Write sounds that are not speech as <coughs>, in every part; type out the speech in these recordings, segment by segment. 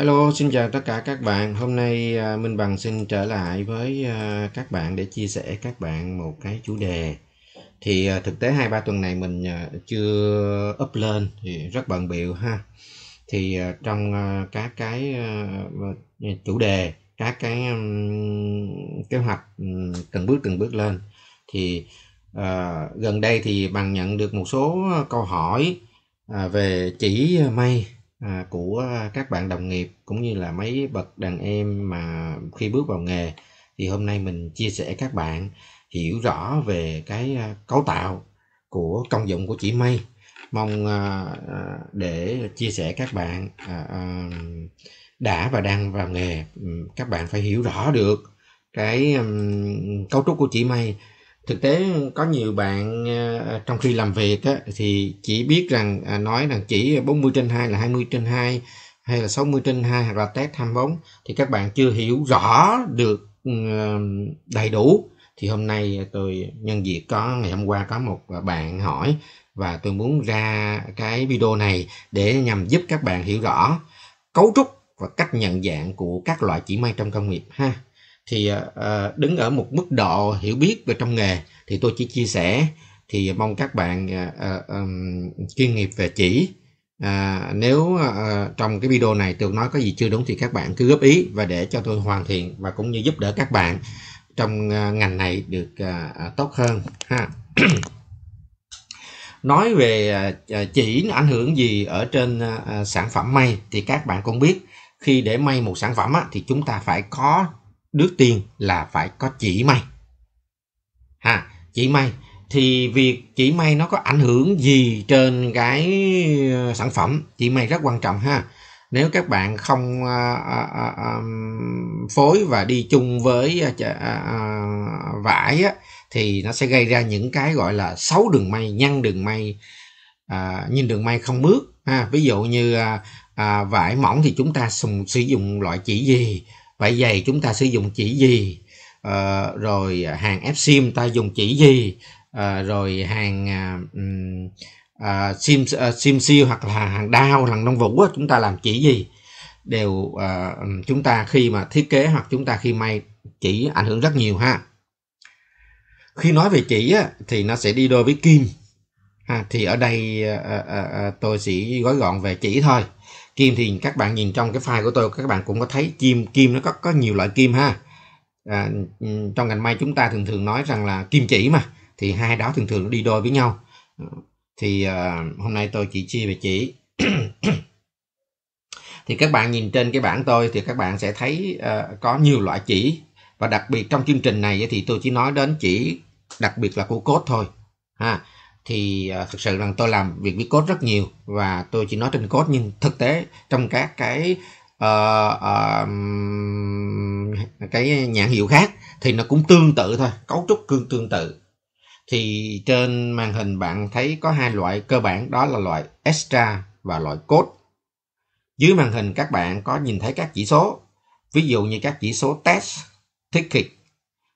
Hello, xin chào tất cả các bạn. Hôm nay à, Minh Bằng xin trở lại với à, các bạn để chia sẻ các bạn một cái chủ đề. Thì à, thực tế hai ba tuần này mình chưa up lên thì rất bận biểu ha. Thì trong các cái chủ đề, các cái kế hoạch từng bước từng bước lên thì gần đây thì bằng nhận được một số câu hỏi về chỉ may à, của à, các bạn đồng nghiệp cũng như là mấy bậc đàn em mà khi bước vào nghề thì hôm nay mình chia sẻ các bạn hiểu rõ về cái à, cấu tạo của công dụng của chỉ mây mong à, à, để chia sẻ các bạn à, à, đã và đang vào nghề các bạn phải hiểu rõ được cái um, cấu trúc của chỉ mây thực tế có nhiều bạn ờ, trong khi làm việc á, thì chỉ biết rằng à, nói rằng chỉ 40 trên 2 là 20 trên 2 hay là 60 trên 2 hoặc là test tham bóng thì các bạn chưa hiểu rõ được ừ, đầy đủ thì hôm nay tôi nhân dịp có ngày hôm qua có một bạn hỏi và tôi muốn ra cái video này để nhằm giúp các bạn hiểu rõ cấu trúc và cách nhận dạng của các loại chỉ may trong công nghiệp ha thì à, à, đứng ở một mức độ hiểu biết về trong nghề thì tôi chỉ chia sẻ thì mong các bạn à, chuyên nghiệp về chỉ nếu trong cái video này tôi nói có gì chưa đúng thì các bạn cứ góp ý và để cho tôi hoàn thiện và cũng như giúp đỡ các bạn trong ngành này được tốt hơn ha <clears throat> nói về chỉ ảnh hưởng gì ở trên sản phẩm may thì các bạn cũng biết khi để may một sản phẩm á, thì chúng ta phải có Trước tiên là phải có chỉ may. Ha, chỉ may thì việc chỉ may nó có ảnh hưởng gì trên cái ờ, sản phẩm chỉ may rất quan trọng ha nếu các bạn không à, à, à, phối và đi chung với à, à, vải á, thì nó sẽ gây ra những cái gọi là xấu đường may nhăn đường may à, nhìn đường may không mướt ha ví dụ như à, à, vải mỏng thì chúng ta dùng, sử dụng loại chỉ gì Vậy giày chúng ta sử dụng chỉ gì? À, rồi hàng ép Fsim ta dùng chỉ gì? À, rồi hàng à, à sim à, sim siêu hoặc là hàng đao hàng nông vũ chúng ta làm chỉ gì đều à, chúng ta khi mà thiết kế hoặc chúng ta khi may chỉ ảnh hưởng rất nhiều ha khi nói về chỉ á, thì nó sẽ đi đôi với kim ha, thì ở đây à, à, à, tôi sẽ gói gọn về chỉ thôi kim thì các bạn nhìn trong cái file của tôi các bạn cũng có thấy kim kim nó có có nhiều loại kim ha à, ừ, trong ngành may chúng ta thường thường nói rằng là kim chỉ mà thì hai đó thường thường nó đi đôi với nhau ừ, thì à, hôm nay tôi chỉ chia về chỉ <coughs> thì các bạn nhìn trên cái bảng tôi thì các bạn sẽ thấy à, có nhiều loại chỉ và đặc biệt trong chương trình này thì tôi chỉ nói đến chỉ đặc biệt là của cốt thôi ha thì uh, thực sự rằng tôi làm việc viết code rất nhiều và tôi chỉ nói trên code nhưng thực tế trong các cái uh, uh, cái nhãn hiệu khác thì nó cũng tương tự thôi cấu trúc cương tương tự thì trên màn hình bạn thấy có hai loại cơ bản đó là loại extra và loại code dưới màn hình các bạn có nhìn thấy các chỉ số ví dụ như các chỉ số test ticket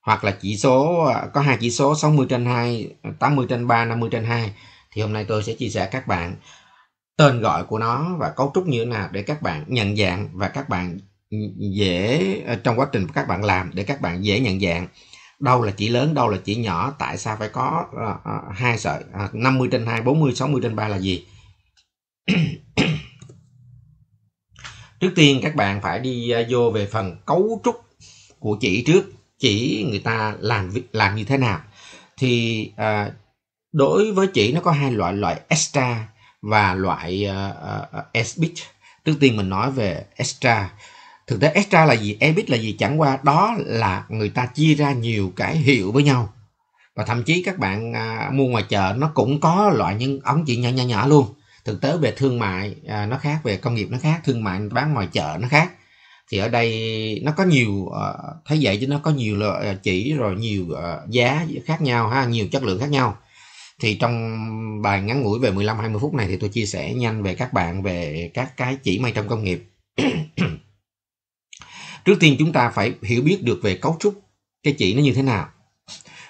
hoặc là chỉ số có hai chỉ số 60 trên 2, 80 trên 3, 50 trên 2 thì hôm nay tôi sẽ chia sẻ các bạn tên gọi của nó và cấu trúc như thế nào để các bạn nhận dạng và các bạn dễ ờ, trong quá trình các bạn làm để các bạn dễ nhận dạng đâu là chỉ lớn đâu là chỉ nhỏ tại sao phải có ờ, ờ, hai sợi 50 trên 2 40 60 trên 3 là gì trước tiên các bạn phải đi vô về phần cấu trúc của chỉ trước chỉ người ta làm việc làm như thế nào thì à, đối với chỉ nó có hai loại loại extra và loại uh, à, esbit à, à, trước tiên mình nói về extra thực tế extra là gì ebit là gì chẳng qua đó là người ta chia ra nhiều cái hiệu với nhau và thậm chí các bạn à, mua ngoài chợ nó cũng có loại những ống chuyện nhỏ nhỏ nhỏ luôn thực tế về thương mại à, nó khác về công nghiệp nó khác thương mại bán ngoài chợ nó khác thì ở đây nó có nhiều ờ, thấy vậy chứ nó có nhiều loại ờ, chỉ rồi nhiều ờ, giá khác nhau ha nhiều chất lượng khác nhau thì trong bài ngắn ngủi về 15 20 phút này thì tôi chia sẻ nhanh về các bạn về các cái chỉ may trong công nghiệp <clears throat> trước tiên chúng ta phải hiểu biết được về cấu trúc cái chỉ nó như thế nào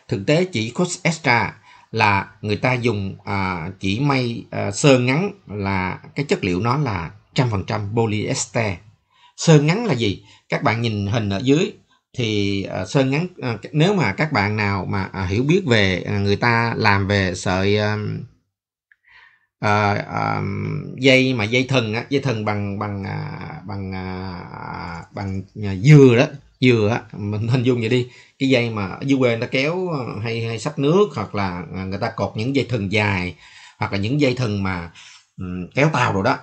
thực tế chỉ cost extra là người ta dùng à, chỉ may à, sơ ngắn là cái chất liệu nó là 100% polyester sơn ngắn là gì các bạn nhìn hình ở dưới thì ờ, sơn ngắn ờ, nếu mà các bạn nào mà à, hiểu biết về à, người ta làm về sợi ờ, dây mà dây thần á, dây thần bằng bằng à, bằng bằng dừa đó dừa mình hình dung vậy đi cái dây mà ở dưới quê người ta kéo hay hay sắp nước hoặc là người ta cột những dây thần dài hoặc là những dây thần mà kéo tàu rồi đó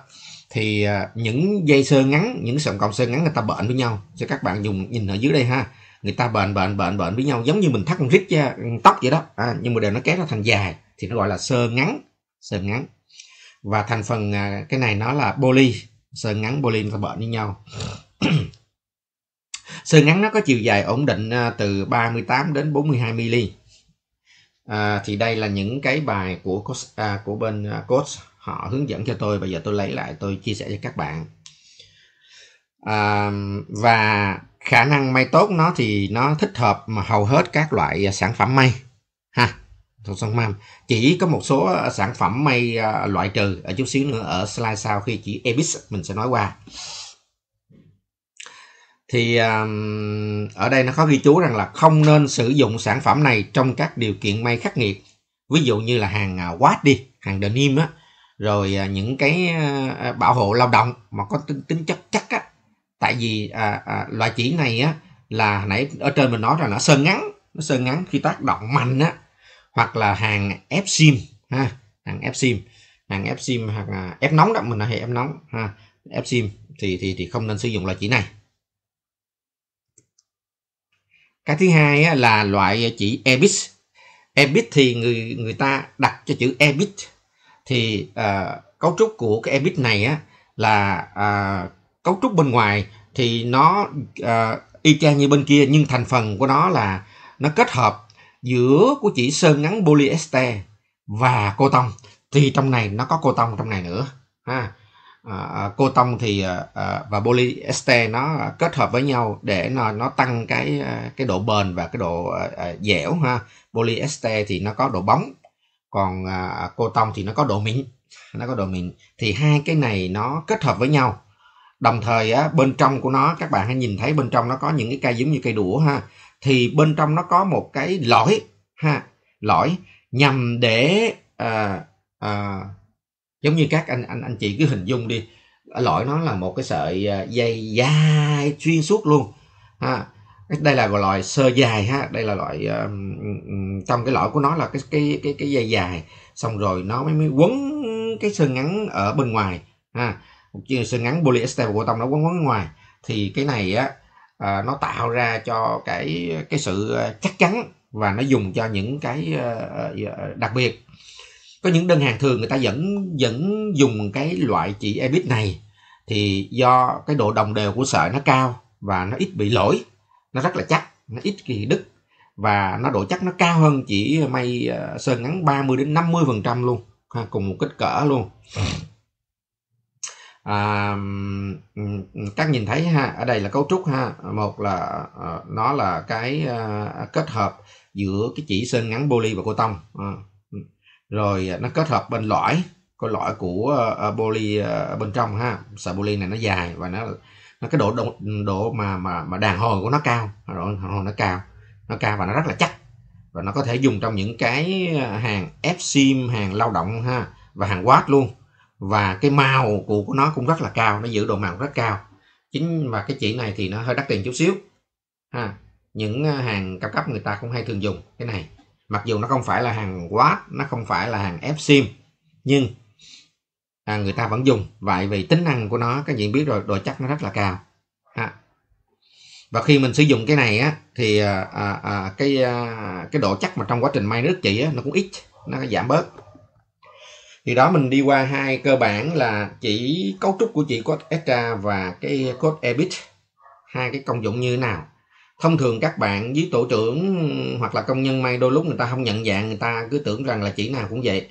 thì à, những dây sơ ngắn những sợi còng sơ ngắn người ta bệnh với nhau cho các bạn dùng nhìn ở dưới đây ha người ta bệnh bệnh bệnh bệnh với nhau giống như mình thắt con rít tóc vậy đó à, nhưng mà đều nó kéo ra thành dài thì nó gọi là sơ ngắn sơ ngắn và thành phần à, cái này nó là poly sơ ngắn poly nó bệnh với nhau <clears throat> sơ ngắn nó có chiều dài ổn định à, từ 38 đến 42 mm à, thì đây là những cái bài của của bên uh, coach họ hướng dẫn cho tôi và giờ tôi lấy lại tôi chia sẻ cho các bạn à, và khả năng may tốt nó thì nó thích hợp mà hầu hết các loại sản phẩm may ha thuộc sản phẩm chỉ có một số sản phẩm may à, loại trừ ở chút xíu nữa ở slide sau khi chỉ ebis mình sẽ nói qua thì um, ở đây nó có ghi chú rằng là không nên sử dụng sản phẩm này trong các điều kiện may khắc nghiệt ví dụ như là hàng uh, đi hàng denim á rồi à, những cái à, bảo hộ lao động mà có tính, tính chất chắc á tại vì à, à, loại chỉ này á là nãy ở trên mình nói là nó sơn ngắn nó sơn ngắn khi tác động mạnh á hoặc là hàng fsim ha hàng ép sim, hàng ép sim hoặc là ép nóng đó mình là hệ ép nóng ha sim thì thì thì không nên sử dụng loại chỉ này cái thứ hai á, là loại chỉ ebit ebit thì người người ta đặt cho chữ ebit thì à, cấu trúc của cái ebit này á là à, cấu trúc bên ngoài thì nó à, y chang như bên kia nhưng thành phần của nó là nó kết hợp giữa của chỉ sơn ngắn polyester và cô tông thì trong này nó có cô tông trong này nữa ha à, à cô tông thì à, à, và polyester nó kết hợp với nhau để nó nó tăng cái à, cái độ bền và cái độ à, dẻo ha polyester thì nó có độ bóng còn à, cô tông thì nó có độ mịn nó có độ mịn thì hai cái này nó kết hợp với nhau đồng thời á, bên trong của nó các bạn hãy nhìn thấy bên trong nó có những cái cây giống như cây đũa ha thì bên trong nó có một cái lõi ha lõi nhằm để à, à, giống như các anh anh anh chị cứ hình dung đi lõi nó là một cái sợi à, dây dài xuyên suốt luôn ha đây là loại sơ dài ha đây là loại uh, trong cái lõi của nó là cái cái cái cái dây dài xong rồi nó mới, mới quấn cái sơ ngắn ở bên ngoài ha một sơ ngắn polyester của tông nó quấn quấn ngoài thì cái này á à, nó tạo ra cho cái cái sự ờ, chắc chắn và nó dùng cho những cái đặc biệt có những đơn hàng thường người ta vẫn vẫn dùng cái loại chỉ ebit này thì do cái độ đồng đều của sợi nó cao và nó ít bị lỗi nó rất là chắc nó ít kỳ đứt và nó độ chắc nó cao hơn chỉ may ờ, sơn ngắn 30 đến 50 phần trăm luôn cùng một kích cỡ luôn à, các nhìn thấy ha ở đây là cấu trúc ha một là ờ, nó là cái ờ, kết hợp giữa cái chỉ sơn ngắn poly và cô tông rồi nó kết hợp bên lõi cái loại của uh, poly uh, bên trong ha sợi poly này nó dài và nó nó cái độ độ, độ mà mà mà đàn hồi của nó cao độ đàn hồi nó cao nó cao và nó rất là chắc và nó có thể dùng trong những cái hàng fsim hàng lao động ha và hàng watt luôn và cái màu của, của nó cũng rất là cao nó giữ độ màu rất cao chính và cái chỉ này thì nó hơi đắt tiền chút xíu ha những hàng cao cấp người ta cũng hay thường dùng cái này mặc dù nó không phải là hàng watt nó không phải là hàng fsim nhưng à, người ta vẫn dùng vậy vì tính năng của nó các bạn biết rồi độ chắc nó rất là cao ha. và khi mình sử dụng cái này á thì à, à, à cái à, cái độ chắc mà trong quá trình may nước chỉ á, nó cũng ít nó giảm bớt thì đó mình đi qua hai cơ bản là chỉ cấu trúc của chỉ code extra và cái code ebit hai cái công dụng như thế nào thông thường các bạn với tổ trưởng hoặc là công nhân may đôi lúc người ta không nhận dạng người ta cứ tưởng rằng là chỉ nào cũng vậy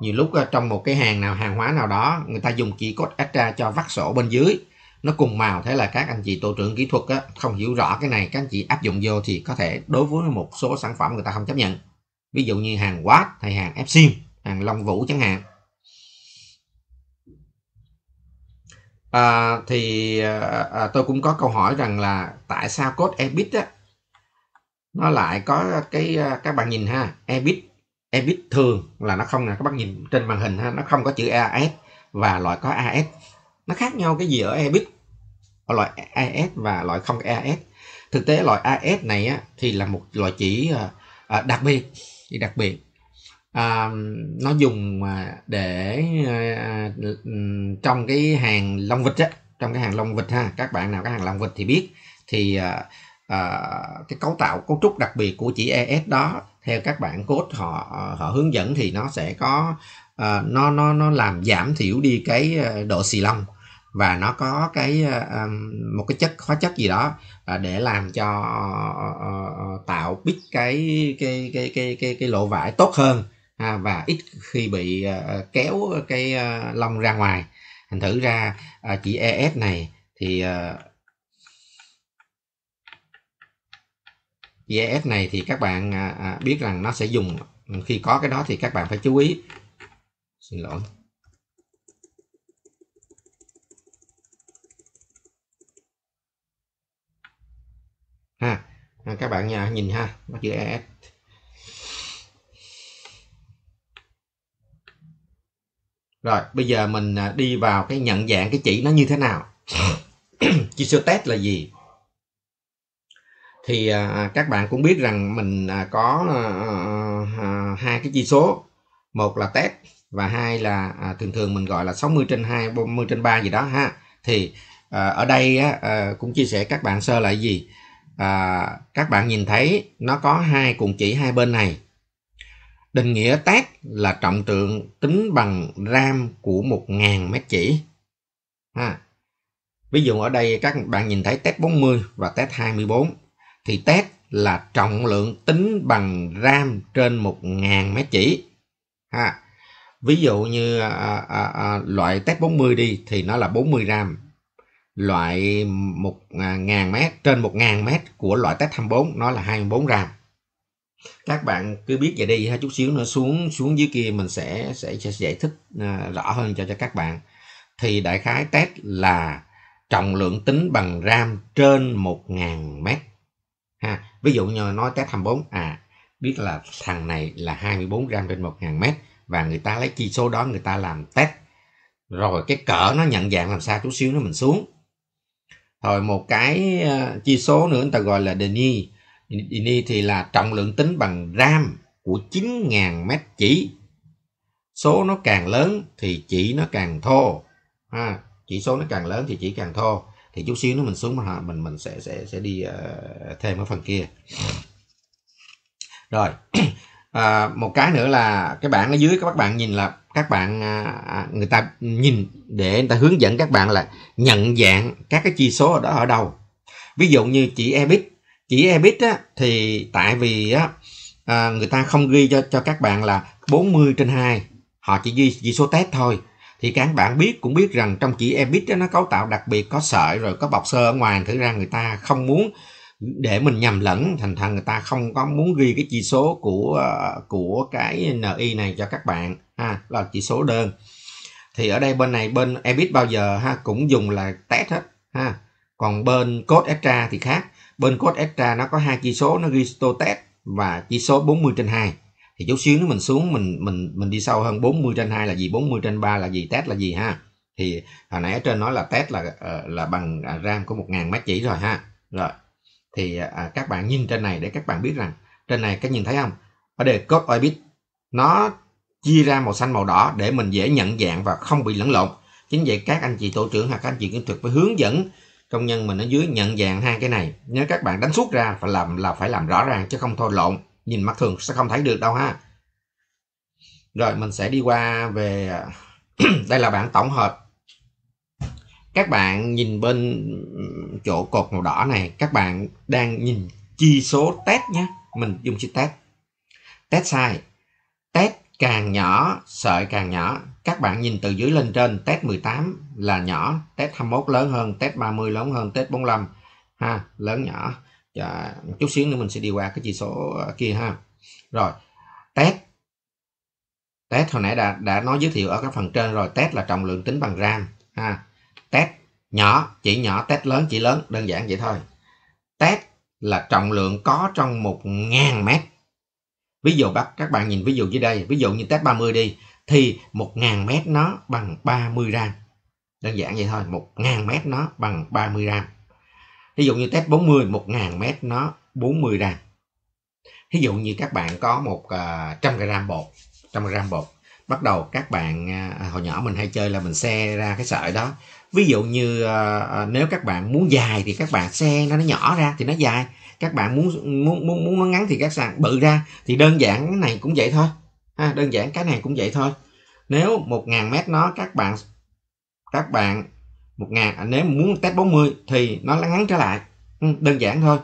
nhiều lúc ờ, trong một cái hàng nào hàng hóa nào đó người ta dùng chỉ code extra cho vắt sổ bên dưới nó cùng màu thế là các anh chị tổ trưởng kỹ thuật á, không hiểu rõ cái này các anh chị áp dụng vô thì có thể đối với một số sản phẩm người ta không chấp nhận ví dụ như hàng Watt hay hàng Epson hàng Long Vũ chẳng hạn à, thì à, tôi cũng có câu hỏi rằng là tại sao code EBIT á, nó lại có cái các bạn nhìn ha EBIT EBIT thường là nó không nè các bác nhìn trên màn hình ha, nó không có chữ AS và loại có AS nó khác nhau cái gì ở EBIT ở loại AS và loại không AS thực tế loại AS này á, thì là một loại chỉ à, đặc biệt thì đặc biệt à, nó dùng à, để à, trong cái hàng long vịt á trong cái hàng long vịt ha các bạn nào cái hàng long vịt thì biết thì à, à, cái cấu tạo cấu trúc đặc biệt của chỉ ES đó theo các bạn cốt họ họ hướng dẫn thì nó sẽ có à, nó nó nó làm giảm thiểu đi cái à, độ xì lông và nó có cái à, à, một cái chất hóa chất gì đó để làm cho tạo bít cái cái cái cái cái cái lộ vải tốt hơn và ít khi bị kéo cái lông ra ngoài thành thử ra chỉ ES này thì VIF này thì các bạn à, à, biết rằng nó sẽ dùng khi có cái đó thì các bạn phải chú ý xin lỗi ha à, các bạn nhà nhìn ha nó chữ ES rồi bây giờ mình à, đi vào cái nhận dạng cái chỉ nó như thế nào <coughs> chisotet là gì thì à, các bạn cũng biết rằng mình à, có à, hai cái chỉ số một là test và hai là thường thường mình gọi là 60 trên 2 40 trên 3 gì đó ha thì ở đây cũng chia sẻ các bạn sơ lại gì các bạn nhìn thấy nó có hai cùng chỉ hai bên này định nghĩa test là trọng lượng tính bằng ram của 1.000 mét chỉ ha. ví dụ ở đây các bạn nhìn thấy test 40 và test 24 thì test là trọng lượng tính bằng gram trên 1.000 mét chỉ. Ha. Ví dụ như à, à, à, à loại test 40 đi thì nó là 40 gram. Loại 1.000 à, mét trên 1.000 mét của loại test 24 nó là 24 gram. Các bạn cứ biết vậy đi ha chút xíu nữa xuống xuống dưới kia mình sẽ sẽ, sẽ giải thích uh, rõ hơn cho cho các bạn. Thì đại khái test là trọng lượng tính bằng gram trên 1.000 mét ha ví dụ như nói test 24 à biết là thằng này là 24 gram trên 1.000 mét và người ta lấy chi số đó người ta làm test rồi cái cỡ nó nhận dạng làm sao chút xíu nó mình xuống rồi một cái uh, chi số nữa người ta gọi là deni deni thì là trọng lượng tính bằng gram của 9.000 mét chỉ số nó càng lớn thì chỉ nó càng thô ha chỉ số nó càng lớn thì chỉ càng thô thì chút xíu nữa mình xuống mà mình mình sẽ sẽ sẽ đi uh, thêm cái phần kia rồi <clears throat> à, một cái nữa là cái bảng ở dưới các bạn nhìn là các bạn à, à, người ta nhìn để người ta hướng dẫn các bạn là nhận dạng các cái chỉ số ở đó ở đâu ví dụ như chỉ ebit chỉ ebit á, thì tại vì á, à, người ta không ghi cho cho các bạn là 40 trên 2 họ chỉ ghi chỉ số test thôi thì các bạn biết cũng biết rằng trong chỉ ebit nó cấu tạo đặc biệt có sợi rồi có bọc sơ ở ngoài thử ra người ta không muốn để mình nhầm lẫn thành thành người ta không có muốn ghi cái chỉ số của của cái ni này cho các bạn ha là chỉ số đơn thì ở đây bên này bên ebit bao giờ ha cũng dùng là test hết ha còn bên code extra thì khác bên code extra nó có hai chỉ số nó ghi test và chỉ số 40 trên 2 thì chút xíu nữa mình xuống mình mình mình đi sâu hơn 40 trên 2 là gì 40 trên 3 là gì test là gì ha thì hồi nãy ở trên nói là test là ờ, là bằng à, RAM của 1.000 mét chỉ rồi ha rồi thì à, các bạn nhìn trên này để các bạn biết rằng trên này các nhìn thấy không ở đây cốt orbit nó chia ra màu xanh màu đỏ để mình dễ nhận dạng và không bị lẫn lộn chính vậy các anh chị tổ trưởng hoặc các anh chị kỹ thuật phải hướng dẫn công nhân mình ở dưới nhận dạng hai cái này nếu các bạn đánh suốt ra phải làm là phải làm rõ ràng chứ không thôi lộn nhìn mắt thường sẽ không thấy được đâu ha rồi mình sẽ đi qua về <clears throat> đây là bảng tổng hợp các bạn nhìn bên chỗ cột màu đỏ này các bạn đang nhìn chi số test nhé mình dùng chữ test test sai test càng nhỏ sợi càng nhỏ các bạn nhìn từ dưới lên trên test 18 là nhỏ test 21 lớn hơn test 30 lớn hơn test 45 ha lớn nhỏ và dạ, chút xíu nữa mình sẽ đi qua cái chỉ số ờ, kia ha rồi test test hồi nãy đã đã nói giới thiệu ở các phần trên rồi test là trọng lượng tính bằng gram ha test nhỏ chỉ nhỏ test lớn chỉ lớn đơn giản vậy thôi test là trọng lượng có trong 1.000 mét ví dụ bác các bạn nhìn ví dụ dưới đây ví dụ như test 30 đi thì 1.000 mét nó bằng 30 gram đơn giản vậy thôi 1.000 mét nó bằng 30 gram ví dụ như test 40 1.000 mét nó 40 gram ví dụ như các bạn có một 100 à, gram bột 100 gram bột bắt đầu các bạn à, à, hồi nhỏ mình hay chơi là mình xe ra cái sợi đó ví dụ như nếu các bạn muốn dài thì các bạn xe nó nó nhỏ ra thì nó dài các bạn muốn muốn muốn, muốn nó ngắn thì các bạn bự ra thì đơn giản cái này cũng vậy thôi ha, đơn giản cái này cũng vậy thôi nếu 1.000 mét nó các bạn các bạn một ngàn à, nếu muốn test 40 thì nó ngắn trở lại ừ, đơn giản thôi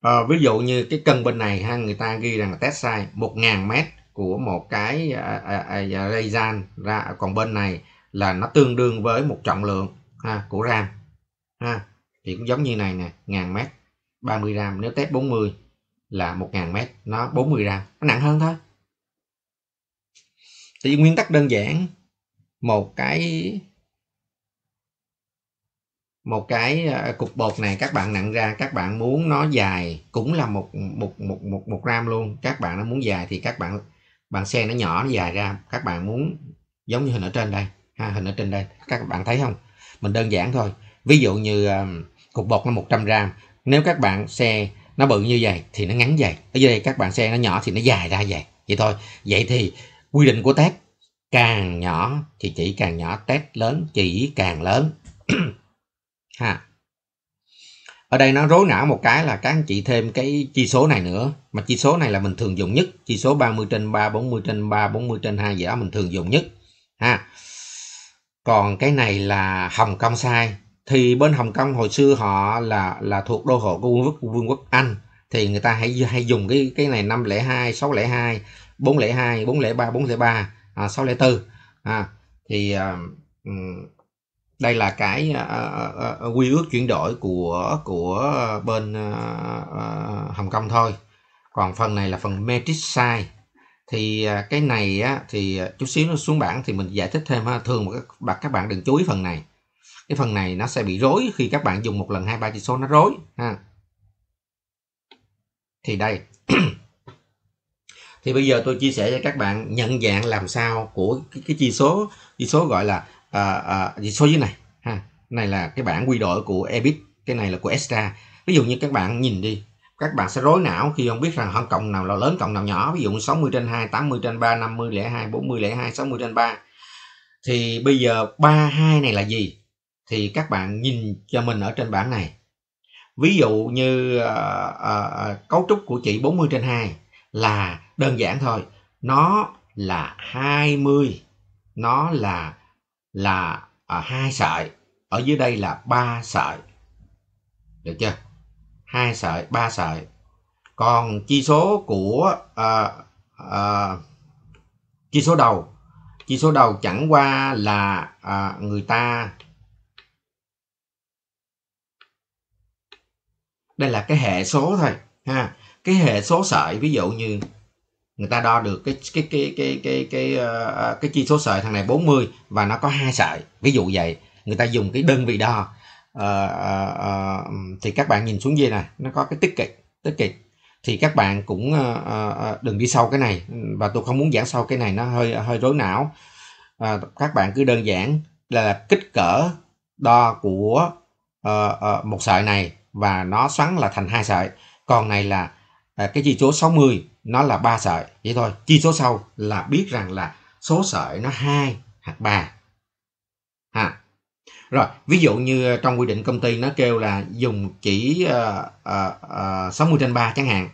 à, ví dụ như cái cân bên này ha người ta ghi rằng là test sai 1.000 mét của một cái à, à, à, à ra còn bên này là nó tương đương với một trọng lượng ha, của ram ha thì cũng giống như này nè ngàn mét 30 gram nếu test 40 là 1.000 mét nó 40 gram nó nặng hơn thôi thì nguyên tắc đơn giản một cái một cái ờ, cục bột này các bạn nặng ra các bạn muốn nó dài cũng là một một một một một gram luôn các bạn nó muốn dài thì các bạn bạn xe nó nhỏ nó dài ra các bạn muốn giống như hình ở trên đây ha, hình ở trên đây các bạn thấy không mình đơn giản thôi ví dụ như ờ, cục bột nó 100 gram nếu các bạn xe nó bự như vậy thì nó ngắn dài ở dưới đây các bạn xe nó nhỏ thì nó dài ra vậy vậy thôi vậy thì quy định của test càng nhỏ thì chỉ càng nhỏ test lớn chỉ càng lớn <clears throat> ha ở đây nó rối não một cái là các anh chị thêm cái chi số này nữa mà chi số này là mình thường dùng nhất chi số 30 trên 3 40 trên 3 40 trên 2 gì đó mình thường dùng nhất ha còn cái này là Hồng Kông sai thì bên Hồng Kông hồi xưa họ là là thuộc đô hộ của vương quốc vương quốc Anh thì người ta hay hay dùng cái cái này 502 602 402 403 403 à, 604 à, thì à, đây là cái uh, uh, quy ước chuyển đổi của của bên uh, Hồng Kông thôi còn phần này là phần matrix size thì cái này á, thì chút xíu nó xuống bảng thì mình giải thích thêm ha. thường mà các bạn đừng chú ý phần này cái phần này nó sẽ bị rối khi các bạn dùng một lần hai ba chỉ số nó rối ha thì đây <clears throat> thì bây giờ tôi chia sẻ cho các bạn nhận dạng làm sao của cái, cái chỉ số chỉ số gọi là à, à, số dưới này ha này là cái bảng quy đổi của ebit cái này là của extra ví dụ như các bạn nhìn đi các bạn sẽ rối não khi không biết rằng hơn cộng nào là lớn cộng nào nhỏ ví dụ 60 trên 2 80 trên 3 50 02 40 02 60 trên 3 thì bây giờ 32 này là gì thì các bạn nhìn cho mình ở trên bảng này ví dụ như uh, uh, cấu trúc của chị 40 trên 2 là đơn giản thôi nó là 20 nó là là à, hai sợi ở dưới đây là ba sợi được chưa hai sợi ba sợi còn chi số của à, à, chi số đầu chi số đầu chẳng qua là à, người ta đây là cái hệ số thôi ha cái hệ số sợi ví dụ như người ta đo được cái cái cái cái cái cái cái, ờ, ờ, cái chi số sợi thằng này 40 và nó có hai sợi ví dụ vậy người ta dùng cái đơn vị đo à, à, à, thì các bạn nhìn xuống dưới này nó có cái tích kịch tích kịch thì các bạn cũng à, à, đừng đi sâu cái này và tôi không muốn giảng sâu cái này nó hơi hơi rối não à, các bạn cứ đơn giản là kích cỡ đo của à, à, một sợi này và nó xoắn là thành hai sợi còn này là à, cái chỉ số 60 nó là ba sợi vậy thôi Chi số sau là biết rằng là số sợi nó hai hoặc ba ha rồi ví dụ như trong quy định công ty nó kêu là dùng chỉ ờ, ờ, ờ, sáu mươi trên ba chẳng hạn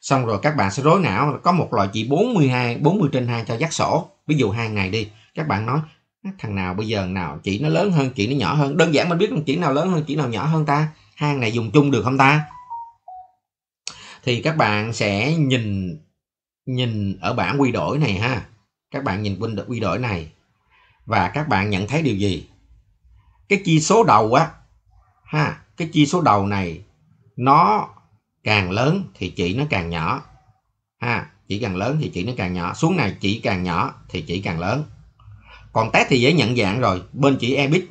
xong rồi các bạn sẽ rối não có một loại chỉ 42 40 trên 2 cho dắt sổ ví dụ hai ngày đi các bạn nói thằng nào bây giờ nào chỉ nó lớn hơn chỉ nó nhỏ hơn đơn giản mình biết chỉ nào lớn hơn chỉ nào nhỏ hơn ta hai này dùng chung được không ta thì các bạn sẽ nhìn nhìn ở bảng quy đổi này ha các bạn nhìn quy đổi này và các bạn nhận thấy điều gì cái chi số đầu á ha cái chi số đầu này nó càng lớn thì chỉ nó càng nhỏ ha chỉ càng lớn thì chỉ nó càng nhỏ xuống này chỉ càng nhỏ thì chỉ càng lớn còn test thì dễ nhận dạng rồi bên chỉ ebit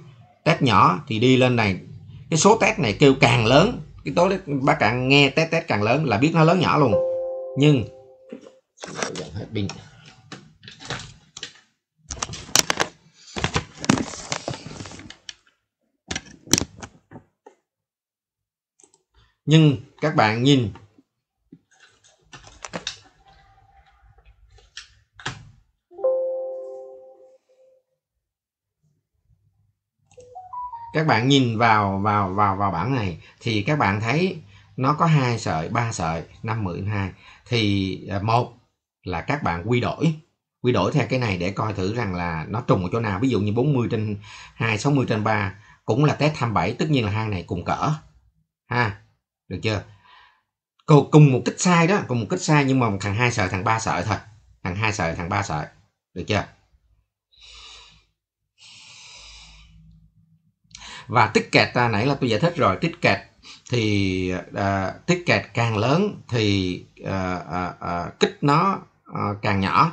test nhỏ thì đi lên này cái số test này kêu càng lớn cái tối bác càng nghe tét tét càng lớn là biết nó lớn nhỏ luôn nhưng nhưng các bạn nhìn các bạn nhìn vào vào vào vào bảng này thì các bạn thấy nó có hai sợi ba sợi năm mười hai thì à, một là các bạn quy đổi quy đổi theo cái này để coi thử rằng là nó trùng ở chỗ nào ví dụ như 40 trên 2 60 trên 3 cũng là test 27 tất nhiên là hai này cùng cỡ ha được chưa cùng, cùng một kích sai đó cùng một kích sai nhưng mà thằng hai sợi thằng ba sợi thôi thằng hai sợi thằng ba sợi được chưa và tích kẹt ta nãy là tôi giải thích rồi tích kẹt thì à, tích kẹt càng lớn thì à, à, à, kích nó à, càng nhỏ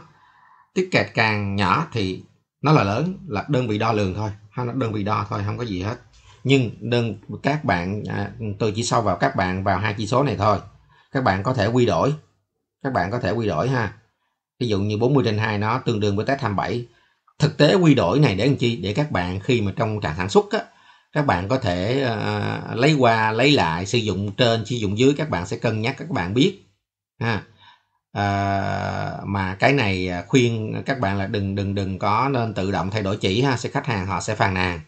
tích kẹt càng nhỏ thì nó là lớn là đơn vị đo lường thôi hay là đơn vị đo thôi không có gì hết nhưng đơn các bạn à, tôi chỉ sau vào các bạn vào hai chỉ số này thôi các bạn có thể quy đổi các bạn có thể quy đổi ha ví dụ như 40 trên 2 nó tương đương với test 27 thực tế quy đổi này để làm chi để các bạn khi mà trong trạng sản xuất á, các bạn có thể uh, lấy qua lấy lại sử dụng trên sử dụng dưới các bạn sẽ cân nhắc các bạn biết ha à, mà cái này ờ, khuyên các bạn là đừng đừng đừng có nên tự động thay đổi chỉ ha sẽ khách hàng họ sẽ phàn nàn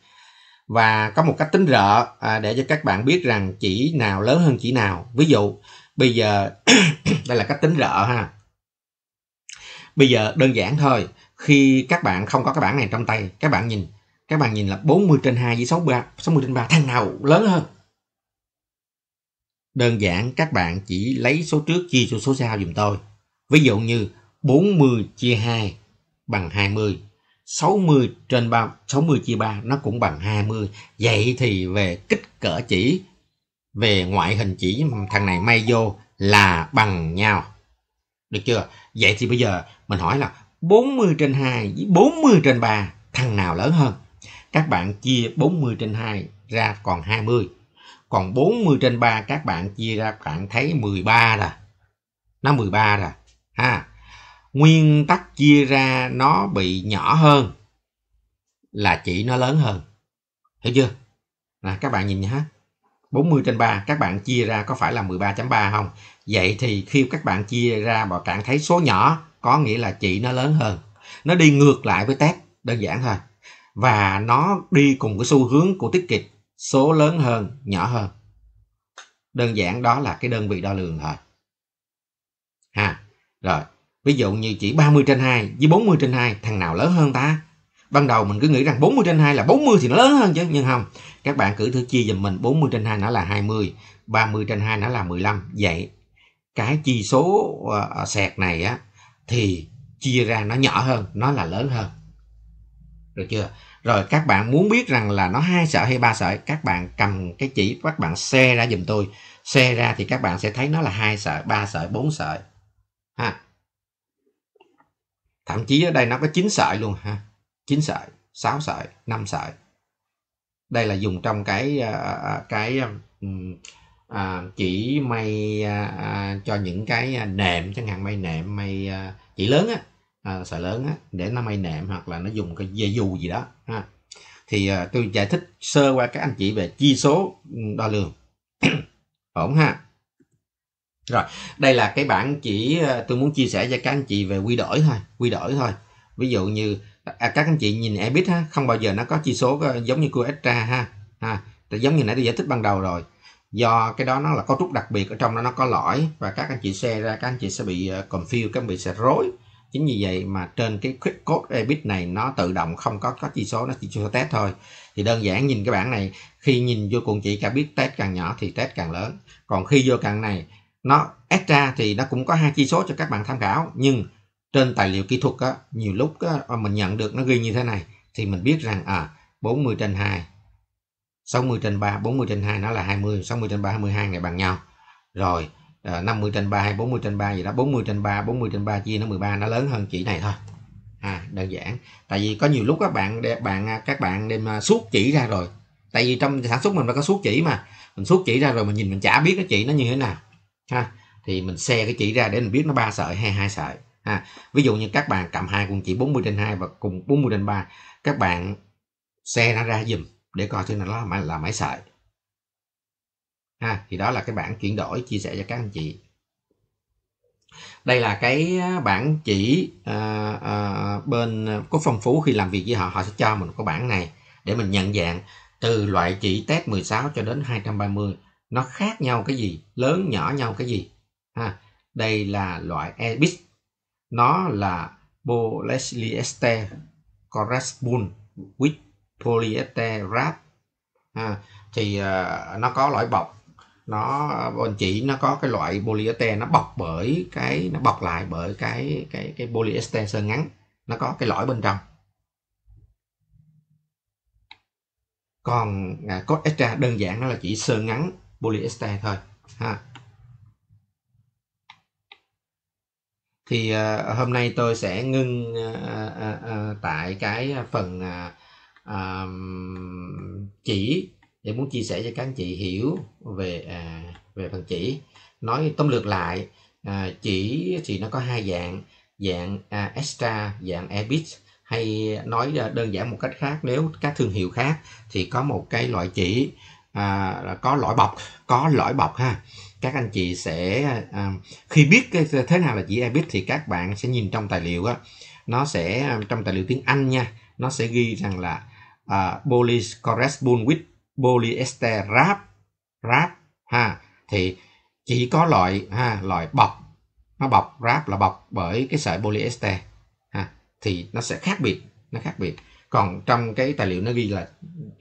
và có một cách tính rợ à, để cho các bạn biết rằng chỉ nào lớn hơn chỉ nào ví dụ bây giờ <coughs> đây là cách tính rợ ha bây giờ đơn giản thôi khi các bạn không có cái bảng này trong tay các bạn nhìn các bạn nhìn là 40 trên 2 với 63, 60 trên 3 thằng nào lớn hơn đơn giản các bạn chỉ lấy số trước chia cho số sau dùm tôi ví dụ như 40 chia 2 bằng 20 60 trên 3 60 chia 3 nó cũng bằng 20 vậy thì về kích cỡ chỉ về ngoại hình chỉ thằng này may vô là bằng nhau được chưa vậy thì bây giờ mình hỏi là 40 trên 2 với 40 trên 3 thằng nào lớn hơn các bạn chia 40 trên 2 ra còn 20. Còn 40 trên 3 các bạn chia ra bạn thấy 13 rồi. Nó 13 rồi. Ha. Nguyên tắc chia ra nó bị nhỏ hơn là chỉ nó lớn hơn. Hiểu chưa? Nè, các bạn nhìn nhá. 40 trên 3 các bạn chia ra có phải là 13.3 không? Vậy thì khi các bạn chia ra và cảm thấy số nhỏ có nghĩa là chỉ nó lớn hơn. Nó đi ngược lại với test đơn giản thôi và nó đi cùng cái xu hướng của tiết kiệm số lớn hơn, nhỏ hơn. Đơn giản đó là cái đơn vị đo lường thôi. Ha, rồi, ví dụ như chỉ 30 trên 2 với 40 trên 2, thằng nào lớn hơn ta? Ban đầu mình cứ nghĩ rằng 40 trên 2 là 40 thì nó lớn hơn chứ, nhưng không. Các bạn cứ thử chia dùm mình 40 trên 2 nó là 20, 30 trên 2 nó là 15. Vậy cái chỉ số uh, ờ, ờ, sẹt này á thì chia ra nó nhỏ hơn, nó là lớn hơn được chưa rồi các bạn muốn biết rằng là nó hai sợi hay ba sợi các bạn cầm cái chỉ các bạn xe ra giùm tôi xe ra thì các bạn sẽ thấy nó là hai sợi ba sợi bốn sợi ha thậm chí ở đây nó có chín sợi luôn ha chín sợi 6 sợi 5 sợi đây là dùng trong cái ờ, ờ, cái ờ, chỉ may cho những cái nệm chẳng hạn may nệm may chỉ lớn á à, sợi lớn á, để nó may nệm hoặc là nó dùng cái dây dù gì đó ha thì à, tôi giải thích sơ qua các anh chị về chi số ừ, đo lường <coughs> ổn ha rồi đây là cái bảng chỉ à, tôi muốn chia sẻ cho các anh chị về quy đổi thôi quy đổi thôi ví dụ như à, các anh chị nhìn ebit ha không bao giờ nó có chi số à, giống như của extra ha ha giống như nãy tôi giải thích ban đầu rồi do cái đó nó là cấu trúc đặc biệt ở trong đó nó có lõi và các anh chị share ra các anh chị sẽ bị à, confuse các anh bị sẽ rối chính vì vậy mà trên cái quick code ebit này nó tự động không có các chỉ số nó chỉ cho test thôi thì đơn giản nhìn cái bảng này khi nhìn vô cuộn chỉ cả biết test càng nhỏ thì test càng lớn còn khi vô càng này nó extra thì nó cũng có hai chỉ số cho các bạn tham khảo nhưng trên tài liệu kỹ thuật á, nhiều lúc á, ờ, mình nhận được nó ghi như thế này thì mình biết rằng à 40 trên 2 60 trên 3 40 trên 2 nó là 20 60 trên 3 22 này bằng nhau rồi à, ờ, 50 trên 3 hay 40 trên 3 gì đó 40 trên 3 40 trên 3 chia nó 13 nó lớn hơn chỉ này thôi à, đơn giản tại vì có nhiều lúc các bạn để bạn à, các bạn đem à, suốt chỉ ra rồi tại vì trong sản xuất mình nó có suốt chỉ mà mình suốt chỉ ra rồi mình nhìn mình chả biết cái chỉ nó như thế nào ha thì mình xe cái chỉ ra để mình biết nó ba sợi hay hai sợi ha ví dụ như các bạn cầm hai cùng chỉ 40 trên 2 và cùng 40 trên 3 các bạn xe nó ra dùm để coi thử là là máy là mấy sợi ha thì đó là cái bảng chuyển đổi chia sẻ cho các anh chị đây là cái à, bảng chỉ à, à, bên có phong phú khi làm việc với họ họ sẽ cho mình có bảng này để mình nhận dạng từ loại chỉ test 16 cho đến 230 nó khác nhau cái gì lớn nhỏ nhau cái gì ha đây là loại EBIS nó là polyester correspond with polyester wrap ha. thì uh, nó có loại bọc nó bọn ờ, chỉ nó có cái loại polyester nó bọc bởi cái nó bọc lại bởi cái cái cái polyester sơn ngắn nó có cái lõi bên trong còn à, cốt extra đơn giản nó là chỉ sơn ngắn polyester thôi ha thì à, hôm nay tôi sẽ ngưng à, à, à, tại cái phần à, à, chỉ để muốn chia sẻ cho các anh chị hiểu về à, về phần chỉ nói tóm lược lại à, chỉ thì nó có hai dạng dạng à, extra dạng ebit hay nói đơn giản một cách khác nếu các thương hiệu khác thì có một cái loại chỉ à, có lõi bọc có lõi bọc ha các anh chị sẽ à, khi biết thế nào là chỉ ebit thì các bạn sẽ nhìn trong tài liệu á nó sẽ à, trong tài liệu tiếng anh nha nó sẽ ghi rằng là uh, à, police correspond with polyester wrap wrap ha thì chỉ có loại ha loại bọc nó bọc wrap là bọc bởi cái sợi polyester ha thì nó sẽ khác biệt nó khác biệt còn trong cái tài liệu nó ghi là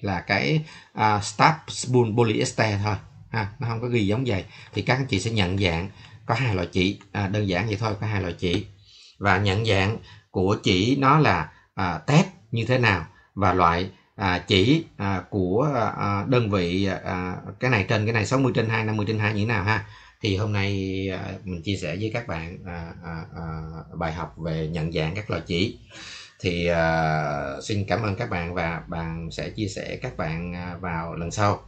là cái uh, stab spool polyester thôi ha nó không có ghi giống vậy thì các anh chị sẽ nhận dạng có hai loại chỉ à, đơn giản vậy thôi có hai loại chỉ và nhận dạng của chỉ nó là à, test như thế nào và loại à, chỉ à, của à, à đơn vị à, à, cái này trên cái này 60 trên 2 50 trên 2 như thế nào ha thì hôm nay à, mình chia sẻ với các bạn à, à, à, bài học về nhận dạng các loại chỉ thì à, xin cảm ơn các bạn và bạn sẽ chia sẻ các bạn à, vào lần sau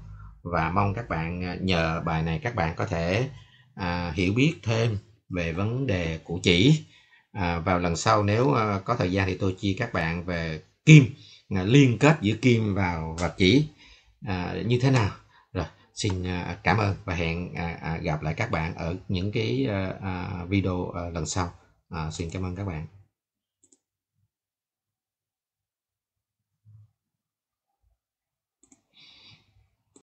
và mong các bạn nhờ bài này các bạn có thể à, hiểu biết thêm về vấn đề của chỉ à, vào lần sau nếu à, có thời gian thì tôi chia các bạn về kim À, liên kết giữa kim vào và chỉ à, như thế nào rồi xin à, cảm ơn và hẹn à, gặp lại các bạn ở những cái video lần sau à, xin cảm ơn các bạn